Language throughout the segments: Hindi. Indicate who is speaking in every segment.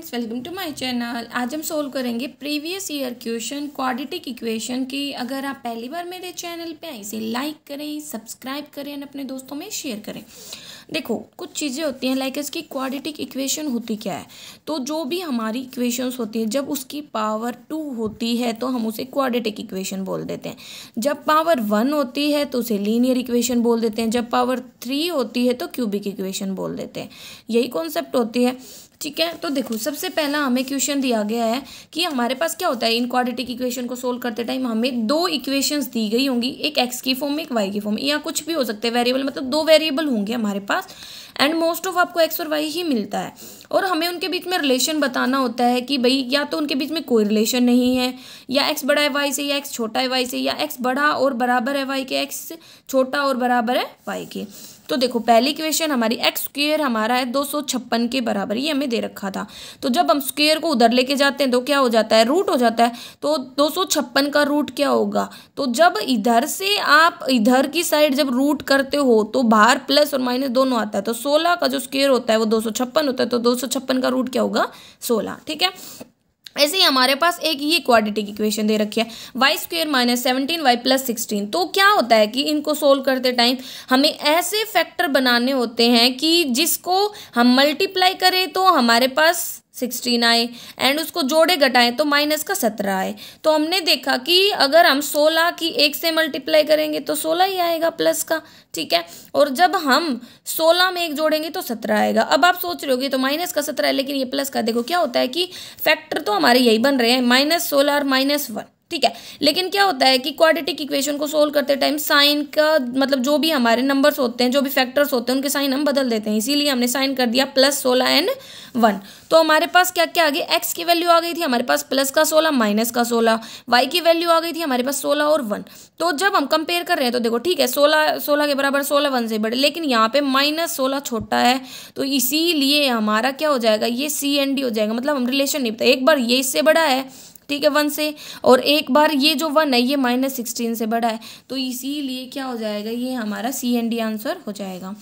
Speaker 1: friends welcome to my channel आज हम सोल्व करेंगे previous year question quadratic equation की अगर आप पहली बार मेरे चैनल पे आए इसे लाइक करें सब्सक्राइब करें और अपने दोस्तों में शेयर करें देखो कुछ चीज़ें होती हैं लाइक इसकी क्वाड्रेटिक इक्वेशन होती क्या है तो जो भी हमारी इक्वेशंस होती है जब उसकी पावर टू होती है तो हम उसे क्वाड्रेटिक इक्वेशन बोल देते हैं जब पावर वन होती है तो उसे लीनियर इक्वेशन बोल देते हैं जब पावर थ्री होती है तो क्यूबिक इक्वेशन बोल देते हैं यही कॉन्सेप्ट होती है ठीक है तो देखो सबसे पहला हमें क्वेश्चन दिया गया है कि हमारे पास क्या होता है इन क्वाडिटिक इक्वेशन को सोल्व करते टाइम हमें दो इक्वेशंस दी गई होंगी एक एक्स की फॉर्म में एक वाई की फॉर्म में या कुछ भी हो सकते हैं वेरिएबल मतलब दो वेरिएबल होंगे हमारे पास एंड मोस्ट ऑफ आपको एक्स और वाई ही मिलता है और हमें उनके बीच में रिलेशन बताना होता है कि भाई या तो उनके बीच में कोई रिलेशन नहीं है या एक्स बड़ा है वाई से या एक्स छोटा है वाई से या एक्स बड़ा और बराबर है वाई के एक्स छोटा और बराबर है वाई के तो देखो पहली क्वेश्चन हमारी एक्स स्क्र हमारा है दो के बराबर ये हमें दे रखा था तो जब हम स्क्र को उधर लेके जाते हैं तो क्या हो जाता है रूट हो जाता है तो दो का रूट क्या होगा तो जब इधर से आप इधर की साइड जब रूट करते हो तो बाहर प्लस और माइनस दोनों आता है तो सोलह का जो स्क्र होता है वो दो होता है तो दो का रूट क्या होगा सोलह ठीक है ऐसे ही हमारे पास एक ये क्वाड्रेटिक इक्वेशन दे रखी है Y square minus seventeen Y plus sixteen तो क्या होता है कि इनको सोल्व करते टाइम हमें ऐसे फैक्टर बनाने होते हैं कि जिसको हम मल्टीप्लाई करें तो हमारे पास सिक्सटीन आए एंड उसको जोड़े घटाएं तो माइनस का सत्रह आए तो हमने देखा कि अगर हम सोलह की एक से मल्टीप्लाई करेंगे तो सोलह ही आएगा प्लस का ठीक है और जब हम सोलह में एक जोड़ेंगे तो सत्रह आएगा अब आप सोच रहे होगे तो माइनस का सत्रह है लेकिन ये प्लस का देखो क्या होता है कि फैक्टर तो हमारे यही बन रहे हैं माइनस सोलह और माइनस वन ठीक है लेकिन क्या होता है कि क्वाड्रेटिक इक्वेशन को सोल्व करते टाइम साइन का मतलब जो भी हमारे नंबर्स होते हैं जो भी फैक्टर्स होते हैं उनके साइन हम बदल देते हैं इसीलिए हमने साइन कर दिया प्लस सोलह एंड वन तो हमारे पास क्या क्या आ गई एक्स की वैल्यू आ गई थी हमारे पास प्लस का सोलह माइनस का सोलह वाई की वैल्यू आ गई थी हमारे पास सोलह और वन तो जब हम कंपेयर कर रहे हैं तो देखो ठीक है सोलह सोलह के बराबर सोलह वन से बड़े लेकिन यहाँ पे माइनस सोलह छोटा है तो इसीलिए हमारा क्या हो जाएगा ये सी एन डी हो जाएगा मतलब हम रिलेशन नहीं पता एक बार ये इससे बड़ा है ठीक है वन से और एक बार ये जो वन है ये माइनस सिक्सटीन से बड़ा है तो इसीलिए क्या हो जाएगा ये हमारा सी एन डी आंसर हो जाएगा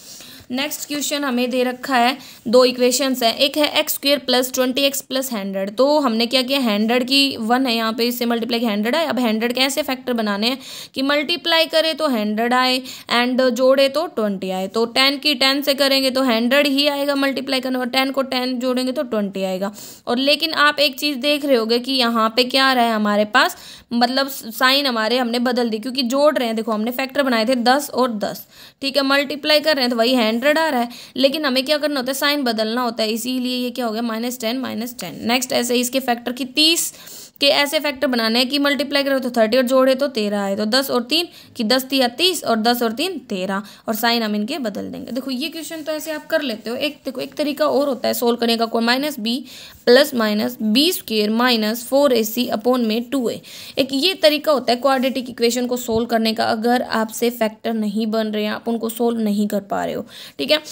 Speaker 1: नेक्स्ट क्वेश्चन हमें दे रखा है दो इक्वेशंस है एक है x square plus twenty X plus hundred तो हमने क्या किया हंड्रेड की वन है यहाँ पे इससे मल्टीप्लाई हंड्रेड आए अब हंड्रेड के ऐसे फैक्टर बनाने हैं कि मल्टीप्लाई करे तो हंड्रेड आए एंड जोड़े तो ट्वेंटी आए तो टेन की टेन से करेंगे तो हंड्रेड ही आएगा मल्टीप्लाई करने और टेन को टेन जोड़ेंगे तो ट्वेंटी आएगा और लेकिन आप एक चीज़ देख रहे होगे कि यहाँ पे क्या रहा है हमारे पास मतलब साइन हमारे हमने बदल दी क्योंकि जोड़ रहे हैं देखो हमने फैक्टर बनाए थे दस और दस ठीक है मल्टीप्लाई कर रहे हैं तो वही हंड्रेड आ रहा है लेकिन हमें क्या करना होता है साइन बदलना होता है इसीलिए ये क्या हो गया minus ten minus ten next ऐसे इसके फैक्टर की तीस के ऐसे फैक्टर बनाने हैं कि मल्टीप्लाई करें तो थर्टी और जोड़े तो तेरह है तो दस और तीन कि दस या तीस और दस और तीन तेरह और साइन हम इनके बदल देंगे देखो ये क्वेश्चन तो ऐसे आप कर लेते हो एक देखो एक तरीका और होता है सोल्व करने का कोई minus B plus minus B square minus four A C upon में टू ए एक ये तरीका होता है क्वाड्रेटिक इक्वेशन को सोल्व करने का अगर आपसे फैक्टर नहीं बन रहे हैं आप उनको सोल्व नहीं कर पा रहे हो ठीक है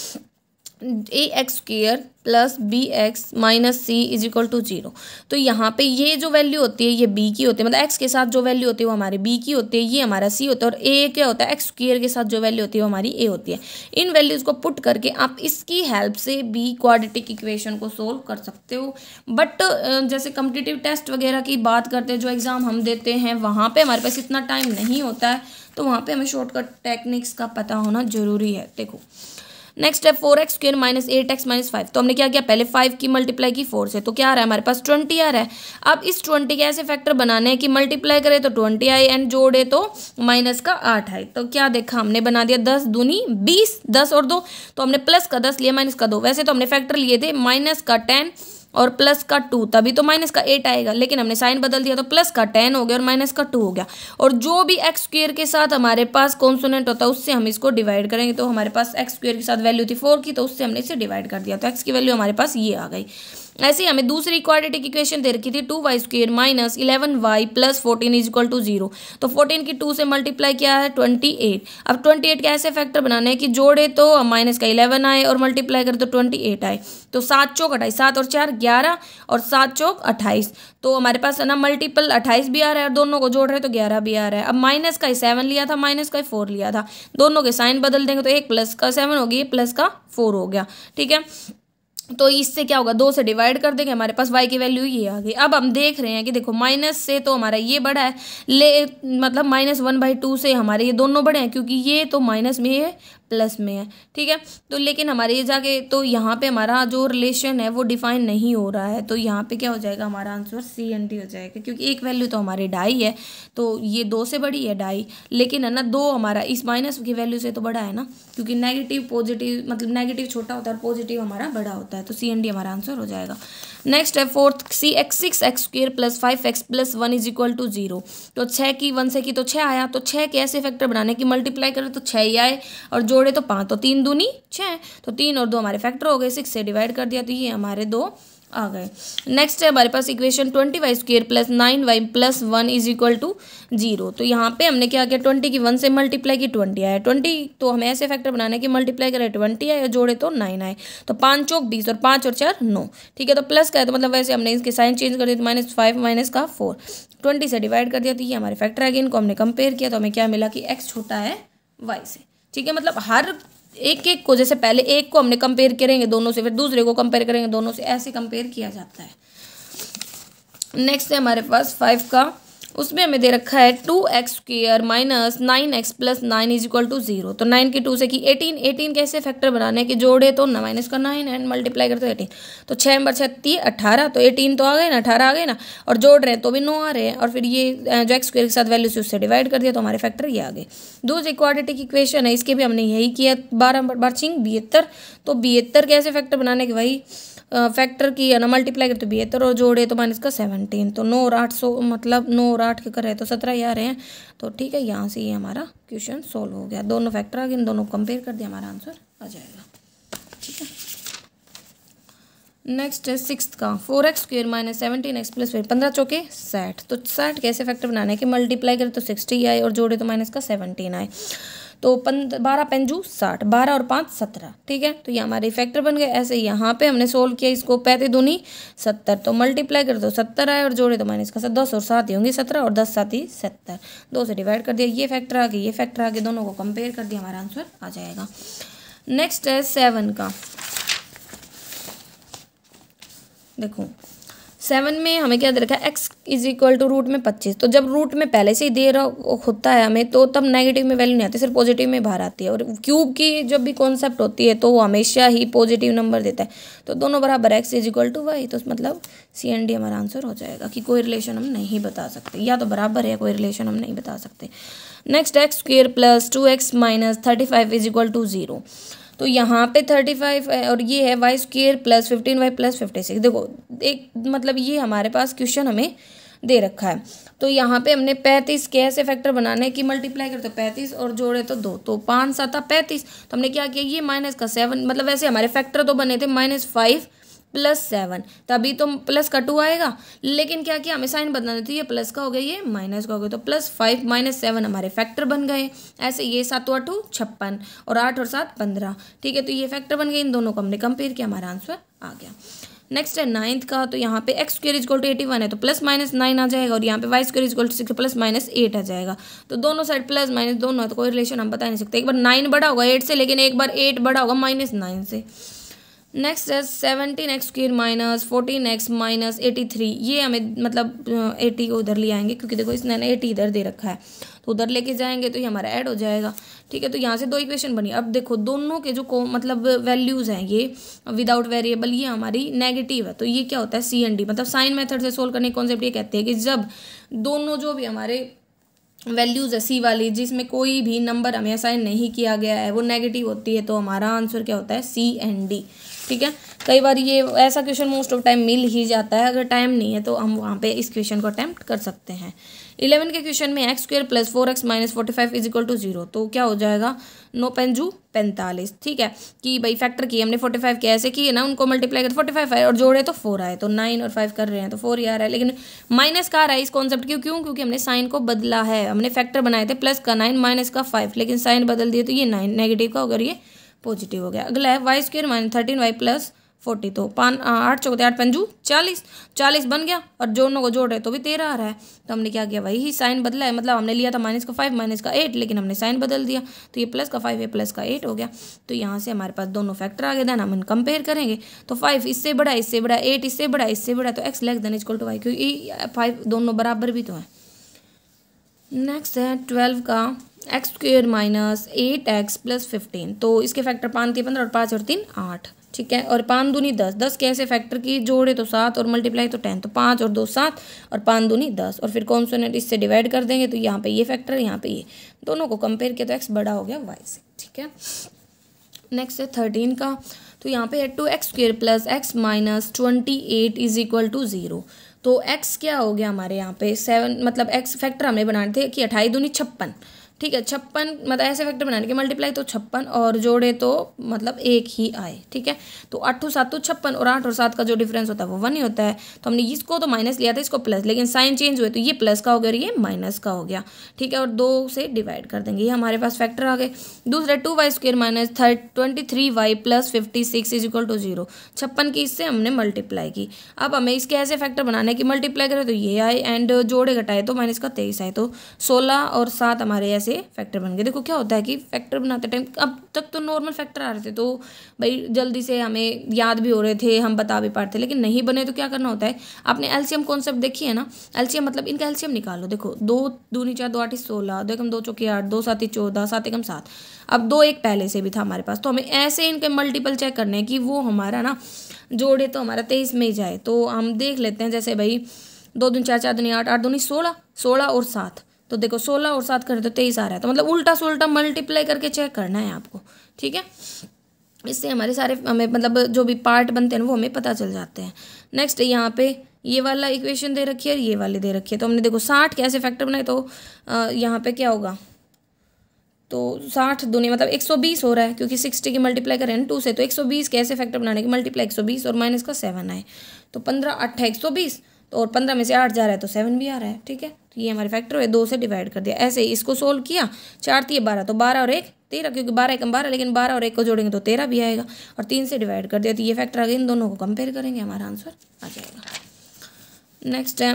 Speaker 1: A X square plus B X minus C is equal to zero तो यहाँ पे ये जो वैल्यू होती है ये बी की होती है मतलब एक्स के साथ जो वैल्यू होती है वो हमारे बी की होती है ये हमारा सी होता है और ए क्या होता है एक्स स्क्र के साथ जो वैल्यू होती है वो हमारी ए होती है इन वैल्यूज़ को पुट करके आप इसकी हेल्प से बी क्वाड्रेटिक इक्वेशन को सोल्व कर सकते हो बट जैसे कम्पिटिटिव टेस्ट वगैरह की बात करते हैं जो एग्ज़ाम हम देते हैं वहाँ पर हमारे पास इतना टाइम नहीं होता है तो वहाँ पर हमें शॉर्टकट टेक्निक्स का पता होना ज़रूरी है देखो नेक्स्ट है four x square minus eight X minus five तो हमने क्या किया पहले फाइव की मल्टीप्लाई की फोर से तो क्या आ रहा है हमारे पास ट्वेंटी आ रहा है अब इस ट्वेंटी के ऐसे फैक्टर बनाने हैं कि मल्टीप्लाई करें तो ट्वेंटी आए एंड जोड़े तो माइनस का आठ आए तो क्या देखा हमने बना दिया दस दूनी बीस दस और दो तो हमने प्लस का दस लिया माइनस का दो वैसे तो हमने फैक्टर लिए थे माइनस का टेन और प्लस का टू तभी तो माइनस का एट आएगा लेकिन हमने साइन बदल दिया तो प्लस का टेन हो गया और माइनस का टू हो गया और जो भी एक्स स्क्र के साथ हमारे पास कॉन्सोनेंट होता है उससे हम इसको डिवाइड करेंगे तो हमारे पास एक्स स्क्र के साथ वैल्यू थी फोर की तो उससे हमने इसे डिवाइड कर दिया तो एक्स की वैल्यू हमारे पास ये आ गई ऐसे ही हमें दूसरी क्वाड्रेटिक इक्वेशन दे रखी थी two Y square minus eleven Y plus fourteen is equal to zero तो फोर्टीन की टू से मल्टीप्लाई किया है ट्वेंटी एट अब ट्वेंटी एट का ऐसे फैक्टर बनाने हैं कि जोड़े तो माइनस का इलेवन आए और मल्टीप्लाई करें तो ट्वेंटी एट आए तो सात चौक अट्ठाईस सात और चार ग्यारह और सात चौक अट्ठाईस तो हमारे पास है ना मल्टीपल अट्ठाईस भी आ रहा है और दोनों को जोड़ रहे तो ग्यारह भी आ रहा है अब माइनस का ही सेवन लिया था माइनस का ही फोर लिया था दोनों के साइन बदल देंगे तो एक प्लस का सेवन हो गया प्लस का फोर हो गया ठीक है तो इससे क्या होगा दो से डिवाइड कर देंगे हमारे पास वाई की वैल्यू ये आ गई अब हम देख रहे हैं कि देखो माइनस से तो हमारा ये बड़ा है ले मतलब माइनस वन बाई टू से हमारे ये दोनों बड़े हैं क्योंकि ये तो माइनस में है प्लस में है ठीक है तो लेकिन हमारे ये जाके तो यहाँ पे हमारा जो रिलेशन है वो डिफाइन नहीं हो रहा है तो यहाँ पे क्या हो जाएगा हमारा आंसर सी एन डी हो जाएगा क्योंकि एक वैल्यू तो हमारी ढाई है तो ये दो से बड़ी है ढाई लेकिन है ना दो हमारा इस माइनस की वैल्यू से तो बड़ा है ना क्योंकि नेगेटिव पॉजिटिव मतलब नेगेटिव छोटा होता है और पॉजिटिव हमारा बड़ा होता है तो सी एन डी हमारा आंसर हो जाएगा नेक्स्ट है fourth C X six X square plus five X plus one is equal to zero तो छः की वन से की तो छः आया तो छः के ऐसे फैक्टर बनाने की मल्टीप्लाई करें तो छः ही आए और जोड़े तो पाँच तो तीन दूनी छः तो तीन और दो हमारे फैक्टर हो गए सिक्स से डिवाइड कर दिया तो ये हमारे दो आ गए नेक्स्ट है हमारे पास equation twenty Y square plus nine Y plus one is equal to zero तो यहाँ पे हमने क्या किया ट्वेंटी की वन से मल्टीप्लाई की ट्वेंटी आया ट्वेंटी तो हमें ऐसे फैक्टर बनाना है कि मल्टीप्लाई करें ट्वेंटी आए जोड़े तो नाइन आए तो पाँच चौक बीस और पाँच और चार नौ ठीक है तो प्लस का है तो मतलब वैसे हमने इसके साइन चेंज कर दिया तो माइनस फाइव माइनस का फोर ट्वेंटी से डिवाइड कर दिया तो ये हमारे फैक्टर आ गए इनको हमने कंपेयर किया तो हमें क्या मिला कि एक्स छोटा है वाई से ठीक है मतलब हर एक एक को जैसे पहले एक को हमने कंपेयर करेंगे दोनों से फिर दूसरे को कंपेयर करेंगे दोनों से ऐसे कंपेयर किया जाता है नेक्स्ट है हमारे पास फाइव का उसमें हमें दे रखा है two X square minus nine X plus nine is equal to zero तो नाइन की टू से की एटीन एटीन कैसे फैक्टर बनाने के जोड़े तो ना माइनस का नाइन एंड मल्टीप्लाई करते एटीन तो छः नंबर छत्ती अट्ठारह तो एटीन तो आ गए ना अठारह आ गए ना और जोड़ रहे हैं तो भी नौ आ रहे हैं और फिर ये जो एक्स के साथ वैल्यू से उससे डिवाइड कर दिया तो हमारे फैक्टर ये आ गए दो जो इक्वाडिटी की क्वेश्चन है इसके भी हमने यही किया बारह नंबर चिंग बिहत्तर तो बिहत्तर कैसे फैक्टर बनाने के भाई फैक्टर की ना मल्टीप्लाई करते बिहत्तर और जोड़े तो माइनस का सेवनटीन तो नौ और आठ सौ मतलब नौ और आठ के करें तो सत्रह ही आ रहे हैं तो ठीक है यहाँ से ये हमारा क्वेश्चन सोल्व हो गया दोनों फैक्टर आ गए इन दोनों कंपेयर कर दिया हमारा आंसर आ जाएगा ठीक है नेक्स्ट है सिक्स का four x square minus seventeen x plus पंद्रह चौके साठ तो साठ कैसे फैक्टर बनाने के मल्टीप्लाई करें तो सिक्सटी आए और जोड़े तो माइनस का सेवनटीन आए तो बारह पेंजू साठ बारह और पाँच सत्रह ठीक है तो ये हमारे फैक्टर बन गए ऐसे यहाँ पे हमने सोल्व किया इसको पैंतीस दूनी सत्तर तो मल्टीप्लाई कर दो सत्तर आए और जोड़े तो माइनस का दस और सात ही होंगे सत्रह और दस सात ही सत्तर दो से डिवाइड कर दिया ये फैक्टर आगे ये फैक्टर आगे दोनों को कंपेयर कर दिया हमारा आंसर आ जाएगा नेक्स्ट है सेवन का देखो सेवन में हमें क्या दे रखा है X is equal to root में पच्चीस तो जब रूट में पहले से ही दे रहा होता है हमें तो तब नेगेटिव में वैल्यू नहीं आती सिर्फ पॉजिटिव में बाहर आती है और क्यूब की जब भी कॉन्सेप्ट होती है तो वो हमेशा ही पॉजिटिव नंबर देता है तो दोनों बराबर X is equal to Y तो मतलब सी एन डी हमारा आंसर हो जाएगा कि कोई रिलेशन हम नहीं बता सकते या तो बराबर है कोई रिलेशन हम नहीं बता सकते next X square plus two X minus thirty five is equal to zero तो यहाँ पे थर्टी फाइव और ये है Y square plus fifteen Y plus fifty six देखो एक मतलब ये हमारे पास क्वेश्चन हमें दे रखा है तो यहाँ पे हमने पैंतीस के ऐसे फैक्टर बनाने की मल्टीप्लाई करते तो पैंतीस और जोड़े तो दो तो पाँच सात पैंतीस तो हमने क्या किया ये माइनस का सेवन मतलब वैसे हमारे फैक्टर तो बने थे माइनस फाइव प्लस सेवन तभी तो प्लस का टू आएगा लेकिन क्या किया हमें साइन बदलना देती है प्लस का हो गया ये माइनस का हो गया तो प्लस फाइव माइनस सेवन हमारे फैक्टर बन गए ऐसे ये सात आठ छप्पन और आठ और सात पंद्रह ठीक है तो ये फैक्टर बन गए इन दोनों को हमने कंपेयर किया हमारा आंसर आ गया नेक्स्ट है नाइन्थ का तो यहाँ पे X square is equal to eighty one है तो प्लस माइनस नाइन आ जाएगा और यहाँ पे Y square is equal to six plus minus eight आ जाएगा तो दोनों साइड प्लस माइनस दोनों है तो कोई रिलेशन हम बता नहीं सकते एक बार नाइन बड़ा होगा एट से लेकिन एक बार एट बड़ा होगा माइनस नाइन से नेक्स्ट है seventeen X square minus fourteen X minus eighty three ये हमें मतलब एटी को उधर ले आएंगे क्योंकि देखो इसने ना एटी इधर दे रखा है तो उधर लेके जाएंगे तो ये हमारा ऐड हो जाएगा ठीक है तो यहाँ से दो इक्वेशन बनी अब देखो दोनों के जो को मतलब वैल्यूज़ हैं ये विदाउट वेरिएबल ये हमारी नेगेटिव है तो ये क्या होता है सी एन डी मतलब साइन मेथड से सोल्व करने के कॉन्सेप्ट ये कहते हैं कि जब दोनों जो भी हमारे वैल्यूज़ है सी वाली जिसमें कोई भी नंबर हमें असाइन नहीं किया गया है वो नेगेटिव होती है तो हमारा आंसर क्या होता है सी एन डी ठीक है कई बार ये ऐसा क्वेश्चन मोस्ट ऑफ टाइम मिल ही जाता है अगर टाइम नहीं है तो हम वहाँ पे इस क्वेश्चन को अटैम्प्ट कर सकते हैं इलेवन के क्वेश्चन में X square plus four X minus forty five is equal to zero तो क्या हो जाएगा नो पेंजू पैंतालीस ठीक है कि भाई फैक्टर किए हमने फोर्टी फाइव कैसे किए ना उनको मल्टीप्लाई कर फोर्टी फाइव आए और जोड़े तो फोर आए तो नाइन और फाइव कर रहे हैं तो फोर ही आ रहा है लेकिन माइनस का आ रहा है इस कॉन्सेप्ट क्यों क्यों क्योंकि हमने साइन को बदला है हमने फैक्टर बनाए थे प्लस का नाइन माइनस का फाइव लेकिन साइन बदल दिए तो ये नाइन नेगेटिव का अगर ये पॉजिटिव हो गया अगला है Y square minus thirteen Y plus forty तो पान आठ चौकते आठ पंजू चालीस चालीस बन गया और जोड़ों को जोड़ रहे तो भी तेरह आ रहा है तो हमने क्या किया वही साइन बदला है मतलब हमने लिया था माइनस का फाइव माइनस का एट लेकिन हमने साइन बदल दिया तो ये प्लस का फाइव ये प्लस का एट हो गया तो यहाँ से हमारे पास दोनों फैक्टर आ गए देन हम कंपेयर करेंगे तो फाइव इससे बड़ा इससे बड़ा एट इससे बड़ा इससे बड़ा तो X less than is two Y क्योंकि फाइव दोनों बराबर भी तो है नेक्स्ट है ट्वेल्व का X square minus eight X plus fifteen तो इसके फैक्टर पाँच तीन पंद्रह और पाँच और तीन आठ ठीक है और पाँच दूनी दस दस के ऐसे फैक्टर की जोड़े तो सात और मल्टीप्लाई तो टेन तो पाँच और दो सात और पाँच दूनी दस और फिर सोनेट इससे डिवाइड कर देंगे तो यहाँ पे ये फैक्टर यहाँ पे ये दोनों को कंपेयर किया तो एक्स बड़ा हो गया वाई से ठीक है नेक्स्ट है थर्टीन का तो यहाँ पे है two X square plus X minus twenty eight is equal to zero तो एक्स क्या हो गया हमारे यहाँ पे सेवन मतलब एक्स फैक्टर हमने बनाए थे कि अट्ठाईस दूनी छप्पन ठीक है छप्पन मतलब ऐसे फैक्टर बनाने के मल्टीप्लाई तो छप्पन और जोड़े तो मतलब एक ही आए ठीक है तो आठ सात तो छप्पन और आठ और सात का जो डिफरेंस होता है वो वन ही होता है तो हमने इसको तो माइनस लिया था इसको प्लस लेकिन साइन चेंज हुए तो ये प्लस का हो गया और ये माइनस का हो गया ठीक है और दो से डिवाइड कर देंगे ये हमारे पास फैक्टर आ गए दूसरे two Y square minus third twenty three Y plus fifty six is equal to zero छप्पन की इससे हमने मल्टीप्लाई की अब हमें इसके ऐसे फैक्टर बनाने की मल्टीप्लाई करें तो ये आए एंड जोड़े घटाए तो माइनस का तेईस आए तो सोलह और सात हमारे ऐसे ऐसे फैक्टर बन गए देखो क्या होता है कि फैक्टर बनाते टाइम अब तक तो नॉर्मल फैक्टर आ रहे थे तो भाई जल्दी से हमें याद भी हो रहे थे हम बता भी पा रहे थे लेकिन नहीं बने तो क्या करना होता है आपने एल्शियम कॉन्सेप्ट देखी है ना एल्शियम मतलब इनका एल्शियम निकालो देखो दो दूनी चार दो आठ सोलह दो एकम दो चौकी आठ दो सात ही चौदह सात एकम सात अब दो एक पहले से भी था हमारे पास तो हमें ऐसे इनके मल्टीपल चेक करने हैं कि वो हमारा ना जोड़े तो हमारा तेईस में ही जाए तो हम देख लेते हैं जैसे भाई दो दून चार चार दूनी आठ आठ दूनी सोलह सोलह और सात तो देखो सोलह और सात करें तो तेईस आ रहा है तो मतलब उल्टा सुलटा मल्टीप्लाई करके चेक करना है आपको ठीक है इससे हमारे सारे हमें मतलब जो भी पार्ट बनते हैं वो हमें पता चल जाते हैं नेक्स्ट यहाँ पे ये वाला इक्वेशन दे रखी है और ये वाले दे रखी है तो हमने देखो साठ कैसे फैक्टर बनाए तो यहाँ पे क्या होगा तो साठ दूनी मतलब एक सौ बीस हो रहा है क्योंकि सिक्सटी की मल्टीप्लाई करें टू से तो एक सौ बीस कैसे फैक्टर बनाने की मल्टीप्लाई एक सौ बीस और माइनस का सेवन आए तो पंद्रह अट्ठा एक सौ बीस तो और पंद्रह में से आठ जा रहा है तो सेवन भी आ रहा है ठीक है तो ये हमारे फैक्टर हुए दो से डिवाइड कर दिया ऐसे ही इसको सोल्व किया चार तीन बारह तो बारह और एक तेरह क्योंकि बारह एक बारह लेकिन बारह और एक को जोड़ेंगे तो तेरह भी आएगा और तीन से डिवाइड कर दिया तो ये फैक्टर आ गए इन दोनों को कंपेयर करेंगे हमारा आंसर आ जाएगा नेक्स्ट है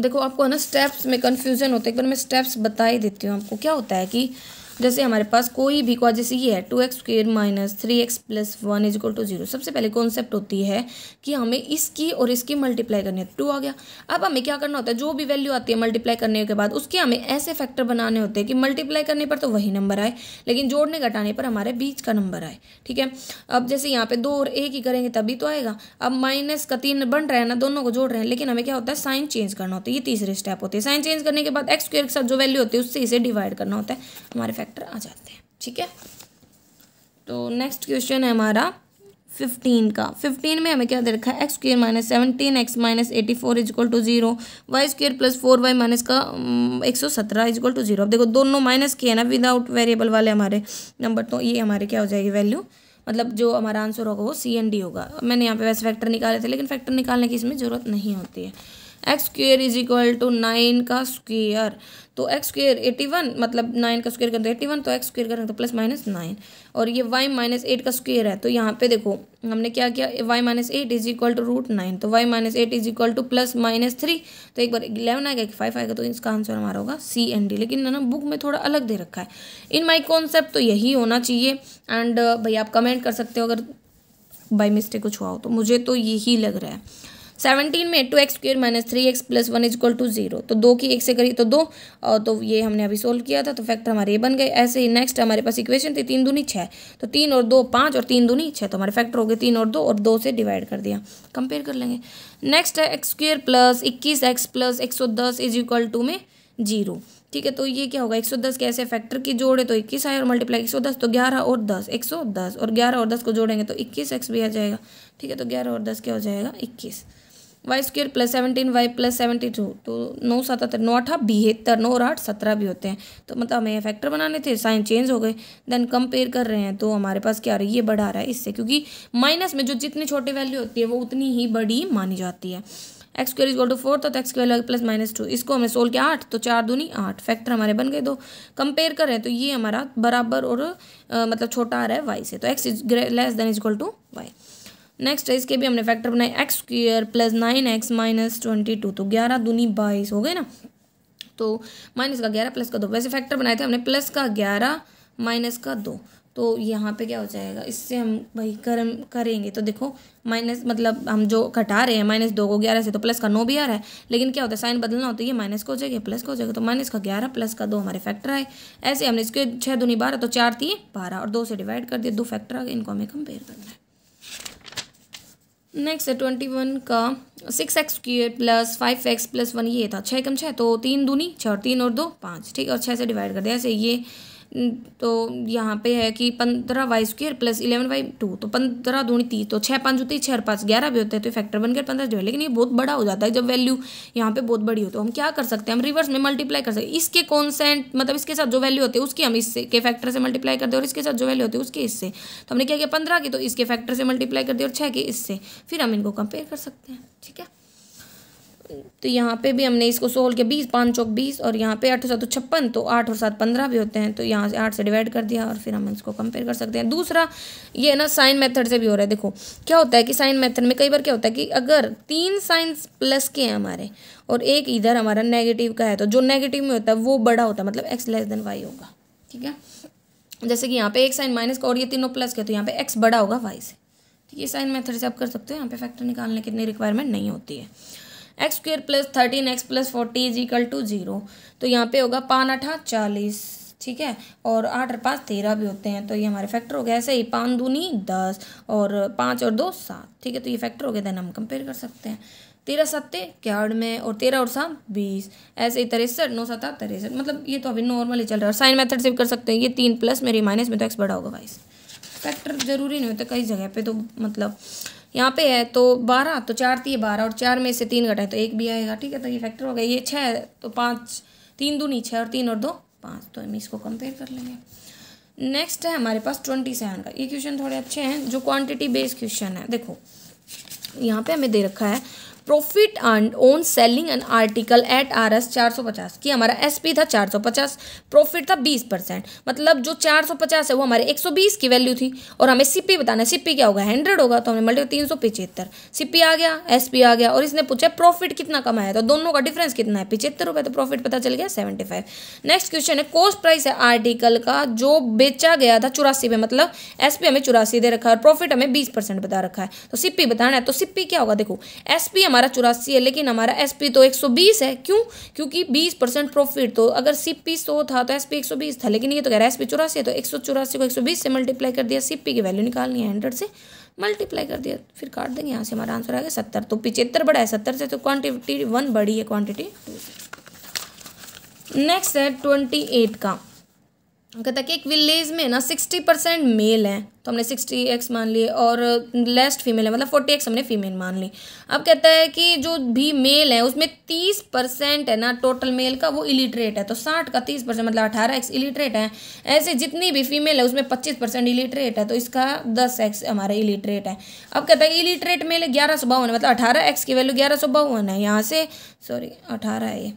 Speaker 1: देखो आपको है ना स्टेप्स में कन्फ्यूजन होता है एक बार मैं स्टेप्स बता ही देती हूँ आपको क्या होता है कि जैसे हमारे पास कोई भी क्वा जैसे ये है two X square minus three X plus one is equal to zero सबसे पहले कॉन्सेप्ट होती है कि हमें इसकी और इसकी मल्टीप्लाई करनी है टू आ गया अब हमें क्या करना होता है जो भी वैल्यू आती है मल्टीप्लाई करने के बाद उसके हमें ऐसे फैक्टर बनाने होते हैं कि मल्टीप्लाई करने पर तो वही नंबर आए लेकिन जोड़ने घटाने पर हमारे बीच का नंबर आए ठीक है अब जैसे यहाँ पे दो और एक ही करेंगे तभी तो आएगा अब माइनस का तीन बन रहा है ना दोनों को जोड़ रहे हैं लेकिन हमें क्या होता है साइन चेंज करना होता है ये तीसरे स्टेप होते हैं साइन चेंज करने के बाद एक्स के साथ जो वैल्यू होती है उससे इसे डिवाइड करना होता है हमारे फैक्टर आ जाते हैं ठीक है तो नेक्स्ट क्वेश्चन है हमारा फिफ्टीन का फिफ्टीन में हमें क्या दे रखा है x square minus seventeen X minus eighty four is equal to zero Y square plus four Y minus का mm, एक सौ सत्रह इजक्वल टू जीरो अब देखो दोनों माइनस के हैं ना विदाउट वेरिएबल वाले हमारे नंबर तो ये हमारे क्या हो जाएगी वैल्यू मतलब जो हमारा आंसर होगा वो सी एन डी होगा मैंने यहाँ पे वैसे फैक्टर निकाले थे लेकिन फैक्टर निकालने की इसमें ज़रूरत नहीं होती है x square is equal to nine का स्क्वेयर तो एक्स स्क्र एटी वन मतलब नाइन का स्क्वेयर करते एटी वन तो एक्स स्क्र करते तो प्लस माइनस नाइन और ये वाई माइनस एट का स्क्वेयर है तो यहाँ पे देखो हमने क्या किया Y minus eight is equal to root nine तो Y minus eight is equal to plus minus three तो एक बार इलेवन आएगा कि फाइव आएगा तो इसका आंसर हमारा होगा सी एन डी लेकिन ना बुक में थोड़ा अलग दे रखा है इन माई कॉन्सेप्ट तो यही होना चाहिए एंड भाई आप कमेंट कर सकते हो अगर बाई मिस्टेक कुछ हुआ हो तो मुझे तो यही लग रहा है सेवनटीन में two X square minus three X plus one is equal to zero तो दो की एक से करिए तो दो और तो ये हमने अभी सोल्व किया था तो फैक्टर हमारे ये बन गए ऐसे ही नेक्स्ट हमारे पास इक्वेशन थी तीन दूनी छः तो तीन और दो पाँच और तीन दूनी छः तो हमारे फैक्टर हो गए तीन और दो और दो से डिवाइड कर दिया कंपेयर कर लेंगे नेक्स्ट है एक्स स्क्र प्लस इक्कीस एक्स प्लस एक सौ दस इज इक्वल टू में जीरो ठीक है तो ये क्या होगा एक सौ के ऐसे फैक्टर की जोड़े तो इक्कीस आए और मल्टीप्लाई एक सौ दस तो ग्यारह और दस एक सौ दस और ग्यारह और दस को जोड़ेंगे तो इक्कीस एक्स भी आ जाएगा ठीक है तो ग्यारह और दस क्या हो जाएगा इक्कीस Y square plus seventeen Y plus seventy two तो नौ सतहत्तर नौ अठा बिहत्तर नौ और आठ सत्रह भी होते हैं तो मतलब हमें फैक्टर बनाने थे साइन चेंज हो गए देन कंपेयर कर रहे हैं तो हमारे पास क्या रही है ये बढ़ा रहा है इससे क्योंकि माइनस में जो जितनी छोटी वैल्यू होती है वो उतनी ही बड़ी मानी जाती है x square is to four तो एक्स की प्लस माइनस टू इसको हमें सोल के आठ तो चार दूनी आठ फैक्टर हमारे बन गए दो कंपेयर कर रहे हैं तो ये हमारा बराबर और आ, मतलब छोटा आ रहा है वाई से तो X is less than is equal to Y next है इसके भी हमने फैक्टर बनाए X square plus nine X minus twenty two तो ग्यारह दूनी बाईस हो गए ना तो माइनस का ग्यारह प्लस का दो वैसे फैक्टर बनाए थे हमने प्लस का ग्यारह माइनस का दो तो यहाँ पे क्या हो जाएगा इससे हम भाई कर्म करेंगे तो देखो माइनस मतलब हम जो घटा रहे हैं माइनस दो को ग्यारह से तो प्लस का नौ भी आ रहा है लेकिन क्या होता है साइन बदलना होता है ये माइनस का हो जाएगा प्लस का हो जाएगा तो माइनस का ग्यारह प्लस का दो हमारे फैक्टर आए ऐसे हमने इसके छः दूनी बारह तो चार तीन बारह और दो से डिवाइड कर दिया दो फैक्टर आ गए इनको हमें कंपेयर करना है नेक्स्ट है ट्वेंटी वन का six X square plus five X plus one ये था छः कम छः तो तीन दूनी छः और तीन और दो पाँच ठीक है और छः से डिवाइड कर दिया ऐसे ये तो यहाँ पे है कि पंद्रह Y square plus eleven by two तो पंद्रह दूनी तीस तो छः पाँच होती है छः पाँच ग्यारह भी होते हैं तो फैक्टर बनकर पंद्रह जो है लेकिन ये बहुत बड़ा हो जाता है जब वैल्यू यहाँ पे बहुत बड़ी हो तो हम क्या कर सकते हैं हम रिवर्स में मल्टीप्लाई कर सकते हैं इसके कॉन्सेंट मतलब इसके साथ जो वैल्यू होती है उसकी हम इससे के फैक्टर से मल्टीप्लाई कर दे और इसके साथ जो वैल्यू होती है उसके इससे तो हमने क्या किया पंद्रह की तो इसके फैक्टर से मल्टीप्लाई कर दिया और छः के इससे फिर हम इनको कंपेयर कर सकते हैं ठीक है तो यहाँ पे भी हमने इसको सोल के बीस पाँच चौक बीस और यहाँ पे आठ सात छप्पन तो आठ और सात पंद्रह भी होते हैं तो यहाँ से आठ से डिवाइड कर दिया और फिर हम इसको कंपेयर कर सकते हैं दूसरा ये ना साइन मेथड से भी हो रहा है देखो क्या होता है कि साइन मेथड में कई बार क्या होता है कि अगर तीन साइंस प्लस के हैं हमारे और एक इधर हमारा नेगेटिव का है तो जो नेगेटिव में होता है वो बड़ा होता है मतलब एक्स लेस देन वाई होगा ठीक है जैसे कि यहाँ पे एक साइन माइनस का और ये तीनों प्लस के तो यहाँ पे एक्स बड़ा होगा वाई से ठीक है साइन मेथड से आप कर सकते हो यहाँ पे फैक्टर निकालने की इतनी रिक्वायरमेंट नहीं होती है x square plus thirteen X plus forty is equal to zero तो यहाँ पे होगा पान अठा चालीस ठीक है और आठ और पाँच तेरह भी होते हैं तो ये हमारे फैक्टर हो गया ऐसे ही पान दूनी दस और पाँच और दो सात ठीक है तो ये फैक्टर हो गया देन हम कंपेयर कर सकते हैं तेरह सत्ते क्याड़ में और तेरह और सात बीस ऐसे ही तिरसठ नौ सत्ता तिरसठ मतलब ये तो अभी नॉर्मल ही चल रहा है साइन मेथड से भी कर सकते हैं ये तीन प्लस मेरी माइनस में तो एक्स बड़ा होगा बाईस फैक्टर जरूरी नहीं होता कई जगह पे तो मतलब यहाँ पे है तो बारह तो चार तीन बारह और चार में से तीन घटाए तो एक भी आएगा ठीक है तो ये फैक्टर हो गया ये छः तो पाँच तीन नहीं छः और तीन और दो पाँच तो हम इसको कंपेयर कर लेंगे नेक्स्ट है हमारे पास ट्वेंटी सेवन का ये क्वेश्चन थोड़े अच्छे हैं जो क्वांटिटी बेस्ड क्वेश्चन है देखो यहाँ पे हमें दे रखा है profit earn on selling an article at R S चार सौ पचास कि हमारा एस पी था चार सौ पचास प्रॉफिट था बीस परसेंट मतलब जो चार सौ पचास है वो हमारे एक सौ बीस की वैल्यू थी और हमें सी पी बताना है सी पी क्या होगा हंड्रेड होगा तो हमें मल्टी तीन सौ पिचहत्तर सी पी आ गया एस पी आ गया और इसने पूछा प्रॉफिट कितना कमाया तो दोनों का डिफरेंस कितना है पिचहत्तर रुपये तो प्रॉफिट पता चल गया सेवेंटी फाइव नेक्स्ट क्वेश्चन है कॉस्ट प्राइस है आर्टिकल का जो बेचा गया था चौरासी पे मतलब एस पी हमें चौरासी दे रखा है और प्रॉफिट हमें बीस परसेंट बता रखा है तो पी बताना है तो पी क्या होगा देखो एस पी हमारा चौरासी है लेकिन हमारा एसपी तो 120 है क्यों क्योंकि 20 परसेंट प्रॉफिट तो अगर सीपी 100 था तो एसपी 120 था लेकिन ये तो कह रहा है एसपी चौरासी है तो एक को 120 से मल्टीप्लाई कर दिया सीपी की वैल्यू निकालनी है हंड्रेड से मल्टीप्लाई कर दिया फिर काट देंगे यहाँ से हमारा आंसर आएगा सत्तर तो पिचहत्तर बड़ा है सत्तर से तो क्वान्टिटी वन बड़ी है क्वान्टिटी नेक्स्ट है ट्वेंटी एट का कहता है कि एक विलेज में ना सिक्सटी परसेंट मेल हैं तो हमने सिक्सटी एक्स मान लिए और लेस्ट फीमेल है मतलब फोर्टी एक्स हमने फीमेल मान ली अब कहता है कि जो भी मेल है उसमें तीस परसेंट है ना टोटल मेल का वो इलिटरेट है तो साठ का तीस परसेंट मतलब अठारह एक्स इलिटरेट है ऐसे जितनी भी फीमेल है उसमें पच्चीस परसेंट इलिटरेट है तो इसका दस एक्स हमारा इलिटरेट है अब कहता है कि इलिटरेट मेल ग्यारह सौ बावन है मतलब अठारह एक्स की वैल्यू ग्यारह सौ बावन है यहाँ से सॉरी अठारह है ये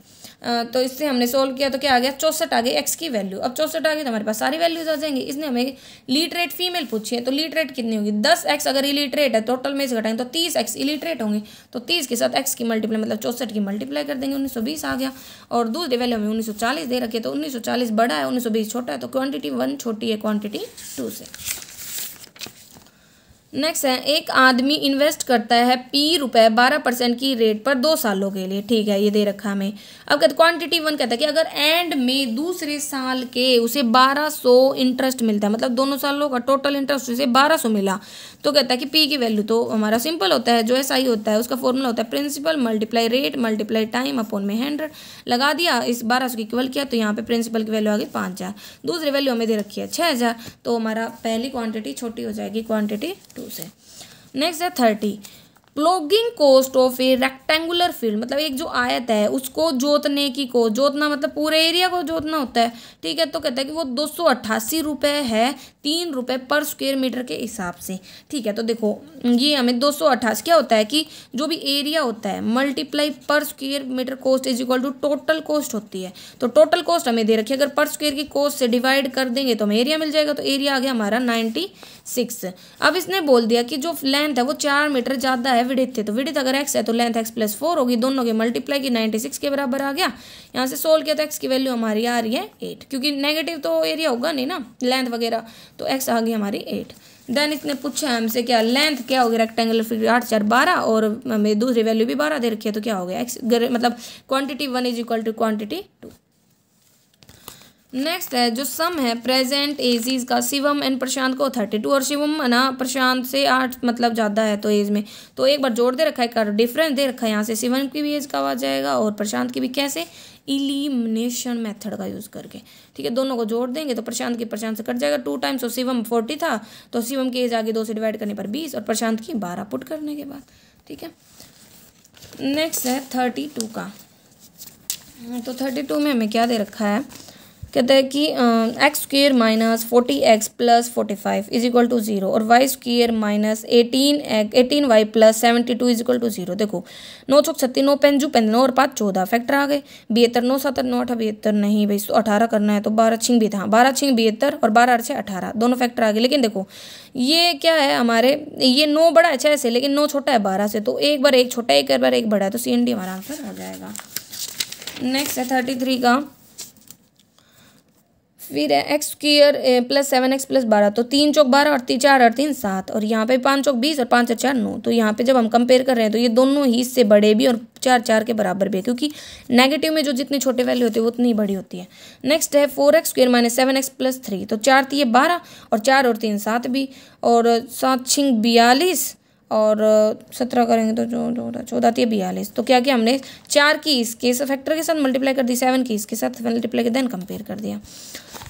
Speaker 1: तो इससे हमने सोल्व किया तो क्या आ गया चौसठ आ गई एक्स की वैल्यू अब चौसठ आ गई तो हमारे पास सारी वैल्यूज आ जाएंगी इसने हमें लीटरेट फीमेल पूछी है तो लीटरेट कितनी होगी दस एक्स अगर इलीटरेट है टोटल में से घटाएंगे तो तीस एक्स इलीटरेट होंगे तो तीस के साथ एक्स की मल्टीप्लाई मतलब चौसठ की मल्टीप्लाई कर देंगे उन्नीस सौ बीस आ गया और दूसरी वैल्यू हमें उन्नीस सौ चालीस दे रखी है तो उन्नीस सौ चालीस बड़ा है उन्नीस सौ बीस छोटा है तो क्वान्टिटी वन छोटी है क्वान्टिटी टू से नेक्स्ट है एक आदमी इन्वेस्ट करता है पी रुपए बारह परसेंट की रेट पर दो सालों के लिए ठीक है ये दे रखा हमें अब कहते क्वांटिटी वन कहता है कि अगर एंड में दूसरे साल के उसे बारह सौ इंटरेस्ट मिलता है मतलब दोनों सालों का टोटल इंटरेस्ट उसे बारह सौ मिला तो कहता है कि पी की वैल्यू तो हमारा सिंपल होता है जो ऐसा ही होता है उसका फॉर्मूला होता है principal multiply rate multiply time upon में हंड्रेड लगा दिया इस बारह सौ इक्वल किया तो यहाँ पे प्रिंसिपल की वैल्यू आ गई पाँच हज़ार दूसरी वैल्यू हमें दे रखी है छः हज़ार तो हमारा पहली क्वांटिटी छोटी हो जाएगी क्वान्टिटी टू से नेक्स्ट है thirty ploughing cost of a rectangular field मतलब एक जो आयत है उसको जोतने की को जोतना मतलब पूरे एरिया को जोतना होता है ठीक है तो कहता है कि वो दो सौ अट्ठासी रुपये है तीन रुपये पर स्क्वेयर मीटर के हिसाब से ठीक है तो देखो ये हमें दो सौ अट्ठासी क्या होता है कि जो भी एरिया होता है मल्टीप्लाई पर square metre cost is equal to total cost होती है तो टोटल कोस्ट हमें दे रखी है अगर पर स्क्वेयर की कोस्ट से डिवाइड कर देंगे तो हमें एरिया मिल जाएगा तो एरिया आ गया हमारा नाइन्टी सिक्स अब इसने बोल दिया कि जो लेंथ है वो चार मीटर ज़्यादा है विडिथ थे तो विडिथ अगर एक्स है तो लेंथ एक्स प्लस फोर होगी दोनों के मल्टीप्लाई की नाइन्टी सिक्स के बराबर आ गया यहाँ से सोल्व किया तो एक्स की वैल्यू हमारी आ रही है एट क्योंकि नेगेटिव तो एरिया होगा नहीं ना लेंथ वगैरह तो एक्स आ गई हमारी एट देन इसने पूछा हमसे क्या लेंथ क्या होगी रेक्टेंगुलर फिगर आठ चार बारह और हमें दूसरी वैल्यू भी बारह दे रखी है तो क्या हो गया एक्स मतलब quantity one is equal to quantity two next है जो सम है प्रेजेंट एजीज का शिवम एंड प्रशांत को थर्टी टू और शिवम है ना प्रशांत से आठ मतलब ज़्यादा है तो एज में तो एक बार जोड़ दे रखा है कर डिफरेंस दे रखा है यहाँ से शिवम की भी एज का आ जाएगा और प्रशांत की भी कैसे इलिमिनेशन मेथड का यूज़ करके ठीक है दोनों को जोड़ देंगे तो प्रशांत की प्रशांत से कट जाएगा टू टाइम्स और शिवम फोर्टी था तो शिवम की एज आगे दो से डिवाइड करने पर बीस और प्रशांत की बारह पुट करने के बाद ठीक है नेक्स्ट है थर्टी टू का तो थर्टी टू में हमें क्या दे रखा है कहते हैं कि x square minus forty x plus forty five is equal to zero और y square minus eighteen eighteen y plus seventy two is equal to zero देखो नौ सौ छत्तीस नौ पेंद नौ और पाँच चौदह फैक्टर आ गए बेहतर नौ सत्तर नौ अठा बिहत्तर नहीं भाई अठारह करना है तो बारह छिंग भी था बारह छिंग बिहत्तर और बारह अठे अठारह दोनों फैक्टर आ गए लेकिन देखो ये क्या है हमारे ये नौ बड़ा है छः से लेकिन नौ छोटा है बारह से तो एक बार एक छोटा एक बार एक बड़ा है तो सी हमारा आंसर आ जाएगा नेक्स्ट है थर्टी थ्री का फिर x square plus seven x plus बारह तो तीन चौक बारह और तीन चार और तीन सात और यहाँ पे पाँच चौक बीस और पाँच और चार नौ तो यहाँ पे जब हम कंपेयर कर रहे हैं तो ये दोनों ही इससे बड़े भी और चार चार के बराबर भी है क्योंकि नेगेटिव में जो जितने छोटे वैल्यू होते हैं वो उतनी बड़ी होती है नेक्स्ट है four x square minus seven x plus three तो चार तीय तो बारह और चार और तीन सात भी और सात छिंग बयालीस और सत्रह करेंगे तो जो चौदह चौदह तो ती बयालीस तो क्या किया हमने चार की इसके फैक्टर के साथ मल्टीप्लाई कर दी सेवन की इसके साथ मल्टीप्लाई कर देन कंपेयर कर दिया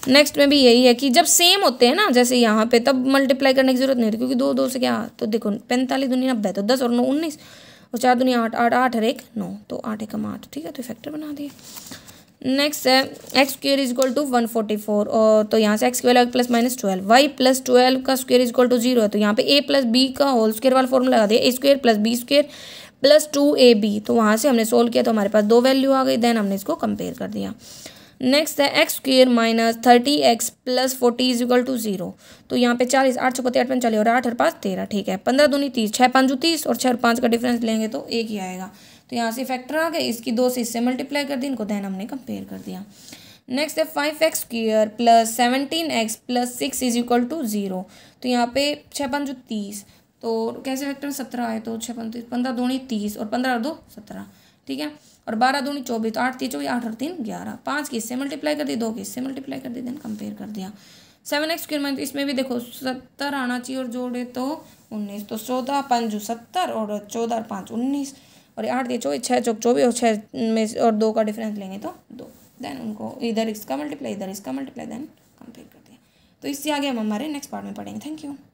Speaker 1: नेक्स्ट में भी यही है कि जब सेम होते हैं ना जैसे यहाँ पे तब मल्टीप्लाई करने की जरूरत नहीं होती क्योंकि दो दो से क्या तो देखो पैंतालीस दुनिया नब्बे तो दस और नौ उन्नीस और चार दुनिया आठ आठ आठ हर एक नौ तो आठ एकम आठ ठीक है तो फैक्टर बना दिए नेक्स्ट है x square is equal to one forty four और तो यहाँ से x square plus minus twelve y plus twelve का square is equal to zero है तो यहाँ पे ए प्लस बी का होल स्क्वेयर वाला फॉर्मूला लगा दिया a square plus b square plus two a b तो वहाँ से हमने सोल्व किया तो हमारे पास दो वैल्यू आ गई देन हमने इसको कंपेयर कर दिया नेक्स्ट है x square minus thirty x plus forty is equal to zero तो यहाँ पे चालीस आठ चौपत्ती आठ पंचाली और आठ और पाँच तेरह ठीक है पंद्रह दूनी तीस छः पाँच तीस और छः और पाँच का डिफरेंस लेंगे तो एक ही आएगा तो यहाँ से फैक्टर आ गए इसकी दो से इससे मल्टीप्लाई कर दी इनको दैन हमने कंपेयर कर दिया नेक्स्ट है five x square plus seventeen x plus six is equal to zero तो यहाँ पे छः पाँच तीस तो कैसे फैक्टर सत्रह आए तो छः पंद्रह दूनी तीस और पंद्रह दो सत्रह ठीक है और बारह दूनी चौबीस तो आठ तीन चौबीस आठ और तीन ग्यारह पाँच की इससे मल्टीप्लाई कर दी दो की इससे मल्टीप्लाई कर दी देन कंपेयर कर दिया सेवन एक्स स्क्र माइनस इसमें भी देखो सत्तर आना चाहिए और जोड़े तो उन्नीस तो चौदह पाँच जो सत्तर और चौदह और पाँच उन्नीस और आठ दिए चौबीस छः चौक चौबीस और छः में और दो का डिफरेंस लेंगे तो दो देन उनको इधर इसका मल्टीप्लाई इधर इसका मल्टीप्लाई देन कंपेयर कर दिया तो इससे आगे हम हमारे नेक्स्ट पार्ट में पढ़ेंगे थैंक यू